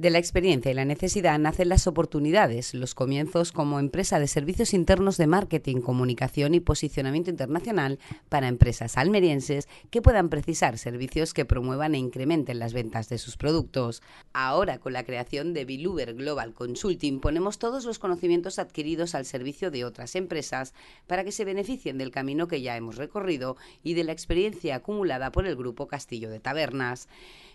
De la experiencia y la necesidad nacen las oportunidades, los comienzos como empresa de servicios internos de marketing, comunicación y posicionamiento internacional para empresas almerienses que puedan precisar servicios que promuevan e incrementen las ventas de sus productos. Ahora, con la creación de Biluber Global Consulting, ponemos todos los conocimientos adquiridos al servicio de otras empresas para que se beneficien del camino que ya hemos recorrido y de la experiencia acumulada por el grupo Castillo de Tabernas.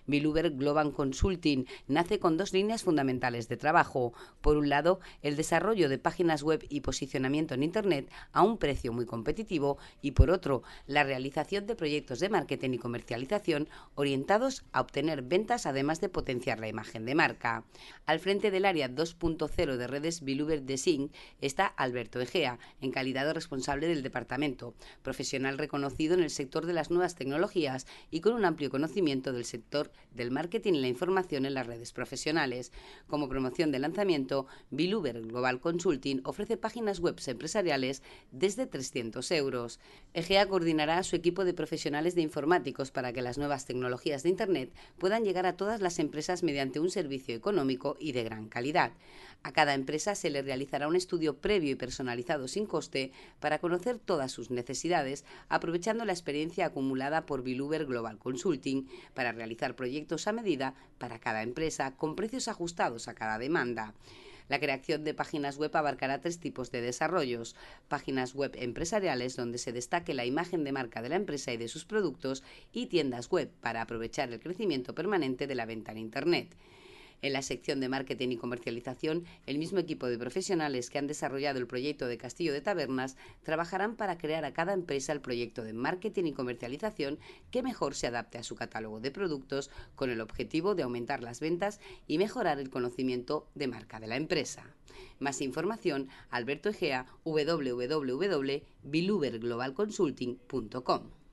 Biluber Global Consulting nace con dos líneas fundamentales de trabajo. Por un lado, el desarrollo de páginas web y posicionamiento en Internet a un precio muy competitivo y por otro, la realización de proyectos de marketing y comercialización orientados a obtener ventas además de potenciar la imagen de marca. Al frente del área 2.0 de redes Biluber Design está Alberto Egea, en calidad de responsable del departamento, profesional reconocido en el sector de las nuevas tecnologías y con un amplio conocimiento del sector del marketing y la información en las redes profesionales. Como promoción de lanzamiento, Biluber Global Consulting ofrece páginas web empresariales desde 300 euros. EGEA coordinará a su equipo de profesionales de informáticos para que las nuevas tecnologías de Internet puedan llegar a todas las empresas mediante un servicio económico y de gran calidad. A cada empresa se le realizará un estudio previo y personalizado sin coste para conocer todas sus necesidades, aprovechando la experiencia acumulada por Biluber Global Consulting para realizar proyectos proyectos a medida para cada empresa con precios ajustados a cada demanda. La creación de páginas web abarcará tres tipos de desarrollos. Páginas web empresariales donde se destaque la imagen de marca de la empresa y de sus productos y tiendas web para aprovechar el crecimiento permanente de la venta en Internet. En la sección de marketing y comercialización, el mismo equipo de profesionales que han desarrollado el proyecto de Castillo de Tabernas trabajarán para crear a cada empresa el proyecto de marketing y comercialización que mejor se adapte a su catálogo de productos con el objetivo de aumentar las ventas y mejorar el conocimiento de marca de la empresa. Más información, Alberto Egea, www.biluberglobalconsulting.com.